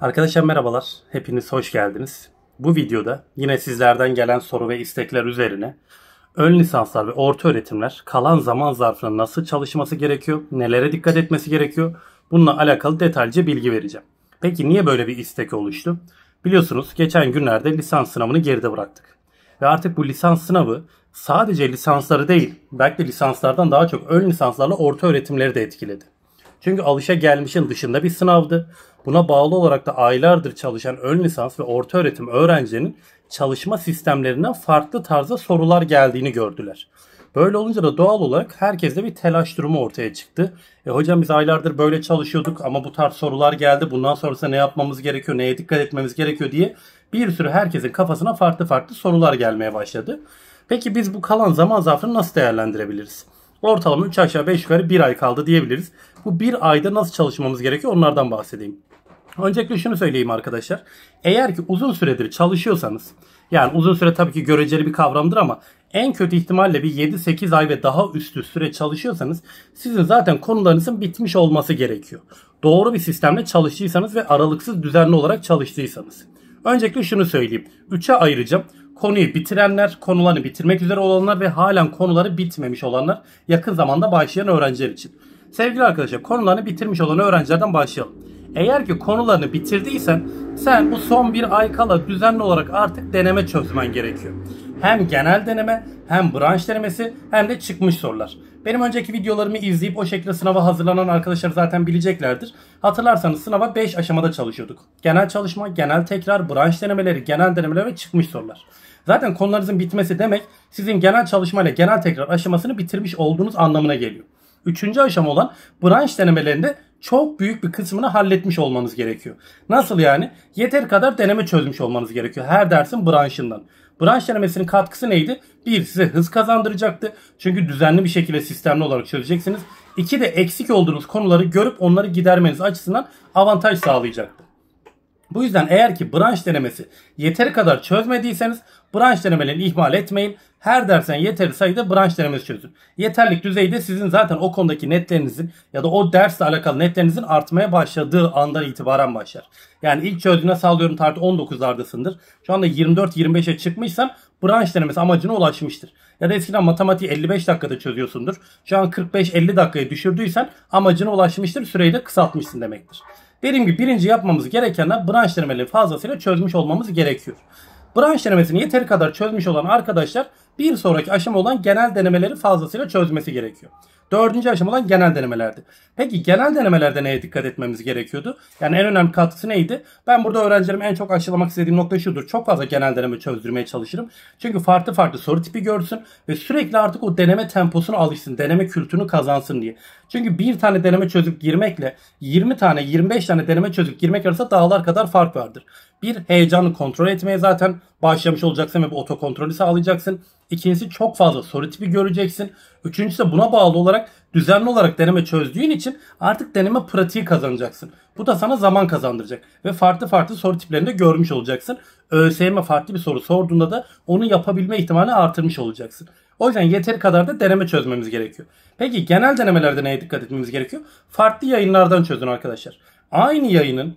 Arkadaşlar merhabalar, hepiniz hoş geldiniz. Bu videoda yine sizlerden gelen soru ve istekler üzerine ön lisanslar ve orta öğretimler kalan zaman zarfına nasıl çalışması gerekiyor, nelere dikkat etmesi gerekiyor bununla alakalı detaylıca bilgi vereceğim. Peki niye böyle bir istek oluştu? Biliyorsunuz geçen günlerde lisans sınavını geride bıraktık. Ve artık bu lisans sınavı sadece lisansları değil, belki lisanslardan daha çok ön lisanslarla orta öğretimleri de etkiledi. Çünkü alışa gelmişin dışında bir sınavdı. Buna bağlı olarak da aylardır çalışan ön lisans ve orta öğretim öğrencinin çalışma sistemlerinden farklı tarzda sorular geldiğini gördüler. Böyle olunca da doğal olarak herkeste bir telaş durumu ortaya çıktı. E hocam biz aylardır böyle çalışıyorduk ama bu tarz sorular geldi. Bundan sonrası ne yapmamız gerekiyor, neye dikkat etmemiz gerekiyor diye bir sürü herkesin kafasına farklı farklı sorular gelmeye başladı. Peki biz bu kalan zaman zarfını nasıl değerlendirebiliriz? Ortalama 3 aşağı 5 yukarı 1 ay kaldı diyebiliriz. Bu 1 ayda nasıl çalışmamız gerekiyor onlardan bahsedeyim. Öncelikle şunu söyleyeyim arkadaşlar. Eğer ki uzun süredir çalışıyorsanız yani uzun süre tabii ki göreceli bir kavramdır ama en kötü ihtimalle bir 7-8 ay ve daha üstü süre çalışıyorsanız sizin zaten konularınızın bitmiş olması gerekiyor. Doğru bir sistemle çalıştıysanız ve aralıksız düzenli olarak çalıştıysanız. Öncelikle şunu söyleyeyim. 3'e ayıracağım konuyu bitirenler, konularını bitirmek üzere olanlar ve halen konuları bitmemiş olanlar yakın zamanda başlayan öğrenciler için. Sevgili arkadaşlar konularını bitirmiş olan öğrencilerden başlayalım. Eğer ki konularını bitirdiysen sen bu son bir ay kala düzenli olarak artık deneme çözmen gerekiyor. Hem genel deneme hem branş denemesi hem de çıkmış sorular. Benim önceki videolarımı izleyip o şekilde sınava hazırlanan arkadaşlar zaten bileceklerdir. Hatırlarsanız sınava 5 aşamada çalışıyorduk. Genel çalışma, genel tekrar, branş denemeleri, genel denemeler ve çıkmış sorular. Zaten konularınızın bitmesi demek sizin genel çalışmayla genel tekrar aşamasını bitirmiş olduğunuz anlamına geliyor. Üçüncü aşama olan branş denemelerinde çok büyük bir kısmını halletmiş olmanız gerekiyor. Nasıl yani? Yeter kadar deneme çözmüş olmanız gerekiyor her dersin branşından. Branş denemesinin katkısı neydi? Bir, size hız kazandıracaktı. Çünkü düzenli bir şekilde sistemli olarak çözeceksiniz. İki de eksik olduğunuz konuları görüp onları gidermeniz açısından avantaj sağlayacaktı. Bu yüzden eğer ki branş denemesi yeteri kadar çözmediyseniz Branş denemelerini ihmal etmeyin. Her dersen yeterli sayıda branş denemesi çözün. Yeterlik düzeyde sizin zaten o konudaki netlerinizin ya da o dersle alakalı netlerinizin artmaya başladığı andan itibaren başlar. Yani ilk çözdüğüne sallıyorum tarih 19'lardasındır. Şu anda 24-25'e çıkmışsan branş denemesi amacına ulaşmıştır. Ya da eskiden matematiği 55 dakikada çözüyorsundur. Şu an 45-50 dakikaya düşürdüysen amacına ulaşmıştır. Süreyi de kısaltmışsın demektir. Dediğim gibi birinci yapmamız gerekenler branş denemeleri fazlasıyla çözmüş olmamız gerekiyor. Branş denemesini yeteri kadar çözmüş olan arkadaşlar bir sonraki aşama olan genel denemeleri fazlasıyla çözmesi gerekiyor. Dördüncü aşama olan genel denemelerdi. Peki genel denemelerde neye dikkat etmemiz gerekiyordu? Yani en önemli katkısı neydi? Ben burada öğrencilerim en çok aşılamak istediğim nokta şudur. Çok fazla genel deneme çözdürmeye çalışırım. Çünkü farklı farklı soru tipi görsün ve sürekli artık o deneme temposuna alışsın. Deneme kültürünü kazansın diye. Çünkü bir tane deneme çözüp girmekle 20 tane 25 tane deneme çözüp girmek arasında dağlar kadar fark vardır. Bir heyecanı kontrol etmeye zaten başlamış olacaksın ve bu otokontrolü sağlayacaksın. İkincisi çok fazla soru tipi göreceksin. Üçüncüsü de buna bağlı olarak düzenli olarak deneme çözdüğün için artık deneme pratiği kazanacaksın. Bu da sana zaman kazandıracak ve farklı farklı soru tiplerini de görmüş olacaksın. ÖSYM e farklı bir soru sorduğunda da onu yapabilme ihtimalini artırmış olacaksın. O yüzden yeteri kadar da deneme çözmemiz gerekiyor. Peki genel denemelerde neye dikkat etmemiz gerekiyor? Farklı yayınlardan çözün arkadaşlar. Aynı yayının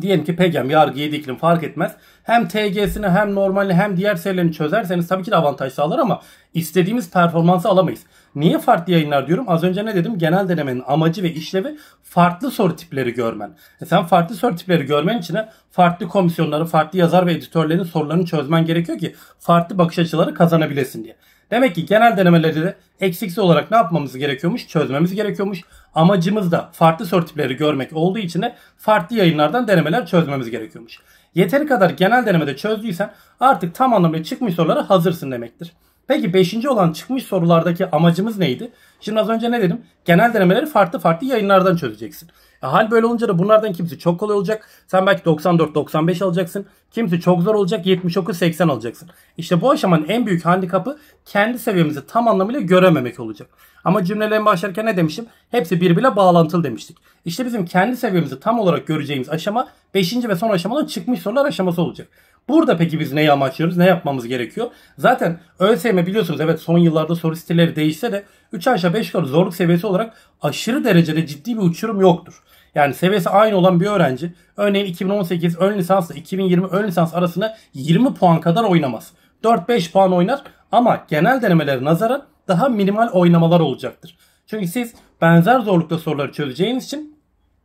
Diyelim ki Pegem yargı, 7 iklim fark etmez. Hem TG'sini hem normali hem diğer serilerini çözerseniz tabii ki de avantaj sağlar ama istediğimiz performansı alamayız. Niye farklı yayınlar diyorum? Az önce ne dedim? Genel denemenin amacı ve işlevi farklı soru tipleri görmen. E sen farklı soru tipleri görmen için farklı komisyonları, farklı yazar ve editörlerin sorularını çözmen gerekiyor ki farklı bakış açıları kazanabilesin diye. Demek ki genel denemeleri de eksiksi olarak ne yapmamız gerekiyormuş? Çözmemiz gerekiyormuş. Amacımız da farklı soru tipleri görmek olduğu için de farklı yayınlardan denemeler çözmemiz gerekiyormuş. Yeteri kadar genel denemede çözdüysen artık tam anlamıyla çıkmış sorulara hazırsın demektir. Peki 5. olan çıkmış sorulardaki amacımız neydi? Şimdi az önce ne dedim? Genel denemeleri farklı farklı yayınlardan çözeceksin. E, hal böyle olunca da bunlardan kimisi çok kolay olacak. Sen belki 94-95 alacaksın. Kimisi çok zor olacak 79-80 alacaksın. İşte bu aşamanın en büyük handikapı kendi seviyemizi tam anlamıyla görememek olacak. Ama cümlelerin başlarken ne demişim? Hepsi birbiriyle bağlantılı demiştik. İşte bizim kendi seviyemizi tam olarak göreceğimiz aşama 5. ve son aşamadan çıkmış sorular aşaması olacak. Burada peki biz neyi amaçlıyoruz? Ne yapmamız gerekiyor? Zaten ÖSYM biliyorsunuz evet son yıllarda soru stilleri değişse de 3 aşağı 5 yukarı zorluk seviyesi olarak aşırı derecede ciddi bir uçurum yoktur. Yani seviyesi aynı olan bir öğrenci örneğin 2018 ön lisansla 2020 ön lisans arasında 20 puan kadar oynamaz. 4-5 puan oynar ama genel denemelere nazaran daha minimal oynamalar olacaktır. Çünkü siz benzer zorlukta soruları çözeceğiniz için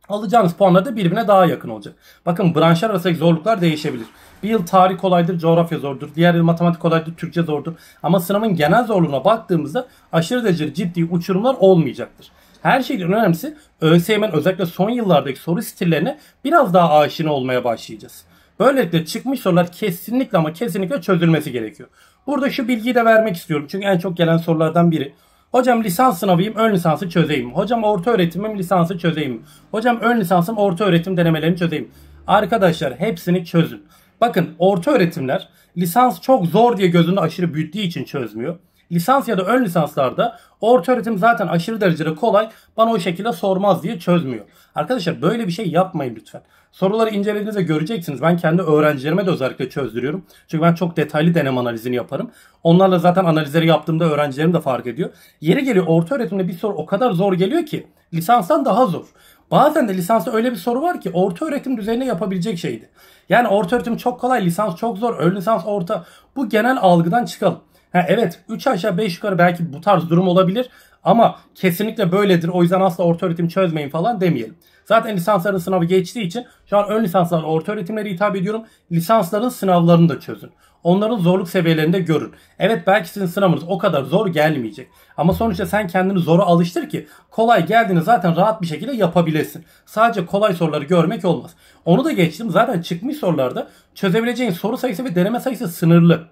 alacağınız puanlar da birbirine daha yakın olacak. Bakın branşlar arasındaki zorluklar değişebilir. Bir yıl tarih kolaydır, coğrafya zordur. Diğer yıl matematik kolaydır, Türkçe zordur. Ama sınavın genel zorluğuna baktığımızda aşırı derecede ciddi uçurumlar olmayacaktır. Her şeyden önemlisi ÖSYM'in özellikle son yıllardaki soru stillerine biraz daha aşina olmaya başlayacağız. Böylelikle çıkmış sorular kesinlikle ama kesinlikle çözülmesi gerekiyor. Burada şu bilgiyi de vermek istiyorum çünkü en çok gelen sorulardan biri. Hocam lisans sınavıyım, ön lisansı çözeyim. Hocam orta öğretimim, lisansı çözeyim. Hocam ön lisansım, orta öğretim denemelerini çözeyim. Arkadaşlar hepsini çözün. Bakın orta öğretimler lisans çok zor diye gözünü aşırı büyüttüğü için çözmüyor. Lisans ya da ön lisanslarda orta öğretim zaten aşırı derecede kolay. Bana o şekilde sormaz diye çözmüyor. Arkadaşlar böyle bir şey yapmayın lütfen. Soruları incelediğinizde göreceksiniz. Ben kendi öğrencilerime de özellikle çözdürüyorum. Çünkü ben çok detaylı deneme analizini yaparım. Onlarla zaten analizleri yaptığımda öğrencilerim de fark ediyor. Yeri geliyor orta öğretimde bir soru o kadar zor geliyor ki lisanstan daha zor. Bazen de lisansta öyle bir soru var ki orta öğretim düzeyinde yapabilecek şeydi. Yani orta öğretim çok kolay, lisans çok zor, ön lisans orta. Bu genel algıdan çıkalım. Ha, evet 3 aşağı 5 yukarı belki bu tarz durum olabilir ama kesinlikle böyledir o yüzden asla orta öğretim çözmeyin falan demeyelim. Zaten lisansların sınavı geçtiği için şu an ön lisanslar orta öğretimlere hitap ediyorum. Lisansların sınavlarını da çözün. Onların zorluk seviyelerinde görün. Evet belki sizin sınavınız o kadar zor gelmeyecek. Ama sonuçta sen kendini zora alıştır ki kolay geldiğini zaten rahat bir şekilde yapabilesin. Sadece kolay soruları görmek olmaz. Onu da geçtim. Zaten çıkmış sorularda çözebileceğin soru sayısı ve deneme sayısı sınırlı.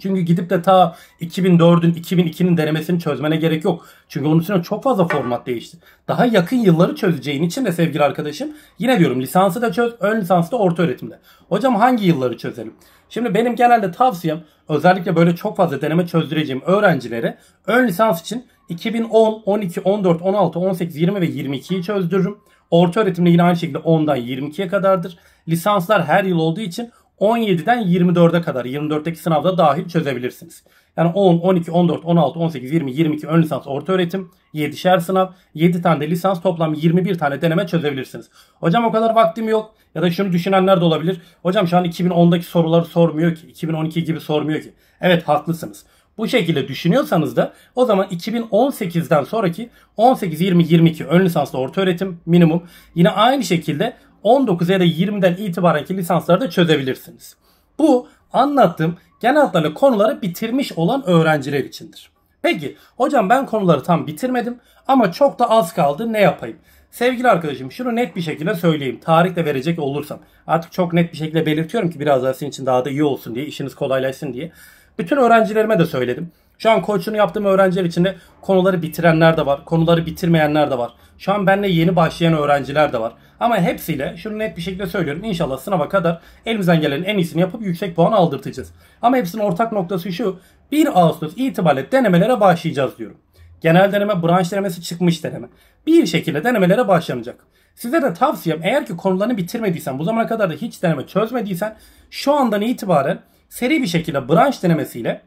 Çünkü gidip de ta 2004'ün 2002'nin denemesini çözmene gerek yok. Çünkü onun için çok fazla format değişti. Daha yakın yılları çözeceğin için de sevgili arkadaşım yine diyorum lisansı da çöz, ön lisansı da orta öğretimde. Hocam hangi yılları çözelim? Şimdi benim genelde tavsiyem özellikle böyle çok fazla deneme çözdüreceğim öğrencilere ön lisans için 2010, 12, 14, 16, 18, 20 ve 22'yi çözdürürüm. Orta öğretimde yine aynı şekilde 10'dan 22'ye kadardır. Lisanslar her yıl olduğu için 17'den 24'e kadar 24'teki sınavda dahil çözebilirsiniz. Yani 10, 12, 14, 16, 18, 20, 22 ön lisans orta öğretim, 7'şer sınav, 7 tane de lisans toplam 21 tane deneme çözebilirsiniz. Hocam o kadar vaktim yok ya da şunu düşünenler de olabilir. Hocam şu an 2010'daki soruları sormuyor ki, 2012 gibi sormuyor ki. Evet haklısınız. Bu şekilde düşünüyorsanız da o zaman 2018'den sonraki 18, 20, 22 ön lisanslı orta öğretim minimum. Yine aynı şekilde 19 ya da 20'den itibarenki lisansları da çözebilirsiniz. Bu anlattığım genel hatlarıyla konuları bitirmiş olan öğrenciler içindir. Peki hocam ben konuları tam bitirmedim ama çok da az kaldı ne yapayım? Sevgili arkadaşım şunu net bir şekilde söyleyeyim. Tarihte verecek olursam. Artık çok net bir şekilde belirtiyorum ki biraz daha sizin için daha da iyi olsun diye, işiniz kolaylaşsın diye. Bütün öğrencilerime de söyledim. Şu an koçunu yaptığım öğrenciler içinde konuları bitirenler de var. Konuları bitirmeyenler de var. Şu an benimle yeni başlayan öğrenciler de var. Ama hepsiyle şunu net bir şekilde söylüyorum. İnşallah sınava kadar elimizden gelenin en iyisini yapıp yüksek puan aldırtacağız. Ama hepsinin ortak noktası şu. 1 Ağustos itibariyle denemelere başlayacağız diyorum. Genel deneme, branş denemesi, çıkmış deneme. Bir şekilde denemelere başlanacak. Size de tavsiyem eğer ki konularını bitirmediysen, bu zamana kadar da hiç deneme çözmediysen şu andan itibaren seri bir şekilde branş denemesiyle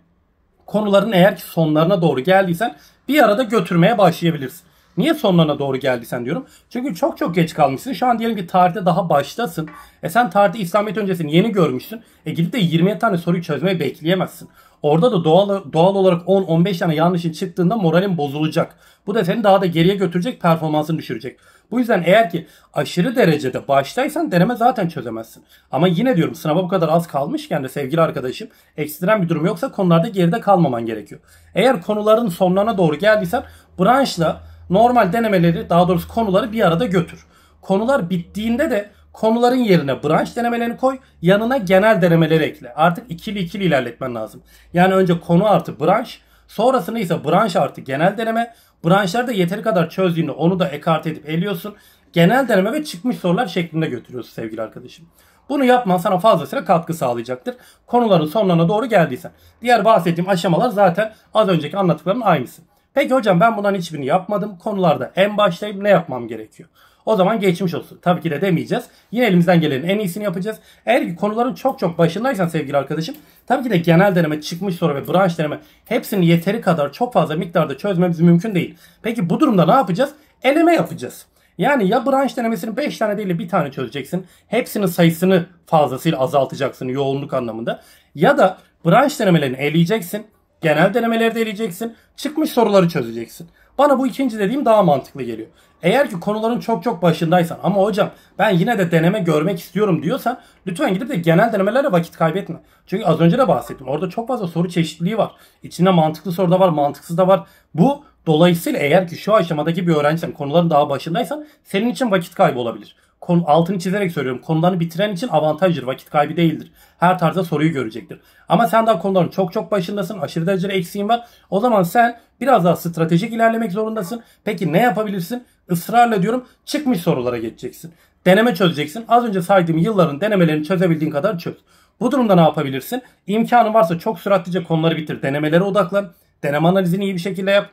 konuların eğer ki sonlarına doğru geldiysen bir arada götürmeye başlayabilirsin. Niye sonlarına doğru geldiysen diyorum. Çünkü çok çok geç kalmışsın. Şu an diyelim ki tarihte daha baştasın. E sen tarihte İslamiyet öncesini yeni görmüşsün. E gidip de 20 tane soruyu çözmeyi bekleyemezsin. Orada da doğal, doğal olarak 10-15 tane yanlışın çıktığında moralin bozulacak. Bu da seni daha da geriye götürecek, performansını düşürecek. Bu yüzden eğer ki aşırı derecede baştaysan deneme zaten çözemezsin. Ama yine diyorum sınava bu kadar az kalmışken de sevgili arkadaşım ekstrem bir durum yoksa konularda geride kalmaman gerekiyor. Eğer konuların sonlarına doğru geldiysen branşla normal denemeleri daha doğrusu konuları bir arada götür. Konular bittiğinde de konuların yerine branş denemelerini koy. Yanına genel denemeleri ekle. Artık ikili ikili ilerletmen lazım. Yani önce konu artı branş. Sonrasında ise branş artı genel deneme. Branşlarda yeteri kadar çözdüğünde onu da ekart edip eliyorsun. Genel deneme ve çıkmış sorular şeklinde götürüyorsun sevgili arkadaşım. Bunu yapman sana fazlasıyla katkı sağlayacaktır. Konuların sonlarına doğru geldiysen. Diğer bahsettiğim aşamalar zaten az önceki anlattıklarımın aynısı. Peki hocam ben bundan hiçbirini yapmadım. Konularda en başlayıp ne yapmam gerekiyor? O zaman geçmiş olsun. Tabii ki de demeyeceğiz. Yine elimizden gelenin en iyisini yapacağız. Eğer ki konuların çok çok başındaysan sevgili arkadaşım tabii ki de genel deneme, çıkmış soru ve branş deneme hepsini yeteri kadar çok fazla miktarda çözmemiz mümkün değil. Peki bu durumda ne yapacağız? Eleme yapacağız. Yani ya branş denemesini 5 tane değil de bir tane çözeceksin. Hepsinin sayısını fazlasıyla azaltacaksın yoğunluk anlamında. Ya da branş denemelerini eleyeceksin. Genel denemeleri de eleyeceksin. Çıkmış soruları çözeceksin. Bana bu ikinci dediğim daha mantıklı geliyor. Eğer ki konuların çok çok başındaysan ama hocam ben yine de deneme görmek istiyorum diyorsan lütfen gidip de genel denemelerle vakit kaybetme. Çünkü az önce de bahsettim orada çok fazla soru çeşitliliği var. İçinde mantıklı soru da var mantıksız da var. Bu dolayısıyla eğer ki şu aşamadaki bir öğrenciysen konuların daha başındaysan senin için vakit kaybı olabilir konu, altını çizerek söylüyorum. Konularını bitiren için avantajdır. Vakit kaybı değildir. Her tarzda soruyu görecektir. Ama sen daha konuların çok çok başındasın. Aşırı derecede eksiğin var. O zaman sen biraz daha stratejik ilerlemek zorundasın. Peki ne yapabilirsin? Israrla diyorum çıkmış sorulara geçeceksin. Deneme çözeceksin. Az önce saydığım yılların denemelerini çözebildiğin kadar çöz. Bu durumda ne yapabilirsin? İmkanın varsa çok süratlice konuları bitir. Denemelere odaklan. Deneme analizini iyi bir şekilde yap.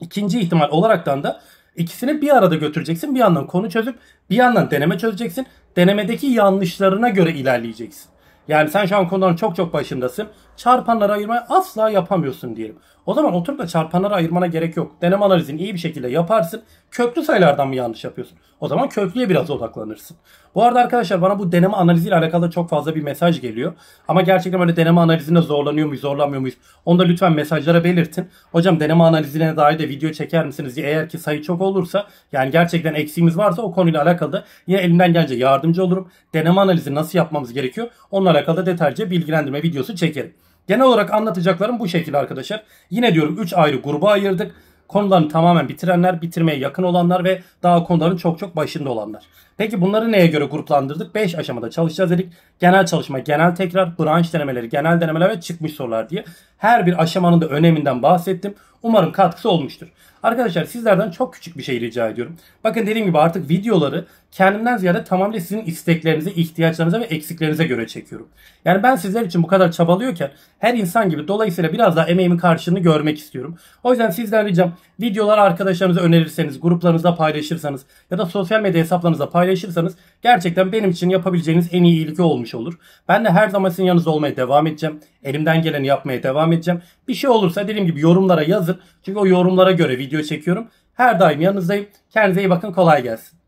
İkinci ihtimal olaraktan da İkisini bir arada götüreceksin. Bir yandan konu çözüp bir yandan deneme çözeceksin. Denemedeki yanlışlarına göre ilerleyeceksin. Yani sen şu an konuların çok çok başındasın çarpanlara ayırmayı asla yapamıyorsun diyelim. O zaman oturup da çarpanlara ayırmana gerek yok. Deneme analizini iyi bir şekilde yaparsın. Köklü sayılardan mı yanlış yapıyorsun? O zaman köklüye biraz odaklanırsın. Bu arada arkadaşlar bana bu deneme analiziyle alakalı çok fazla bir mesaj geliyor. Ama gerçekten böyle deneme analizinde zorlanıyor muyuz, zorlanmıyor muyuz? Onu da lütfen mesajlara belirtin. Hocam deneme analizine dair de video çeker misiniz eğer ki sayı çok olursa yani gerçekten eksiğimiz varsa o konuyla alakalı da yine elimden gelince yardımcı olurum. Deneme analizi nasıl yapmamız gerekiyor? Onunla alakalı da detaylıca bilgilendirme videosu çekerim. Genel olarak anlatacaklarım bu şekilde arkadaşlar. Yine diyorum 3 ayrı gruba ayırdık. Konularını tamamen bitirenler, bitirmeye yakın olanlar ve daha konuların çok çok başında olanlar. Peki bunları neye göre gruplandırdık? 5 aşamada çalışacağız dedik. Genel çalışma, genel tekrar, branş denemeleri, genel denemeler ve çıkmış sorular diye. Her bir aşamanın da öneminden bahsettim. Umarım katkısı olmuştur. Arkadaşlar sizlerden çok küçük bir şey rica ediyorum. Bakın dediğim gibi artık videoları kendimden ziyade tamamıyla sizin isteklerinize, ihtiyaçlarınıza ve eksiklerinize göre çekiyorum. Yani ben sizler için bu kadar çabalıyorken her insan gibi dolayısıyla biraz daha emeğimin karşılığını görmek istiyorum. O yüzden sizden ricam videolar arkadaşlarınıza önerirseniz, gruplarınızda paylaşırsanız ya da sosyal medya hesaplarınızda paylaşırsanız Gerçekten benim için yapabileceğiniz en iyi ilgi olmuş olur. Ben de her zaman sizin yanınızda olmaya devam edeceğim. Elimden geleni yapmaya devam edeceğim. Bir şey olursa dediğim gibi yorumlara yazın. Çünkü o yorumlara göre video çekiyorum. Her daim yanınızdayım. Kendinize iyi bakın. Kolay gelsin.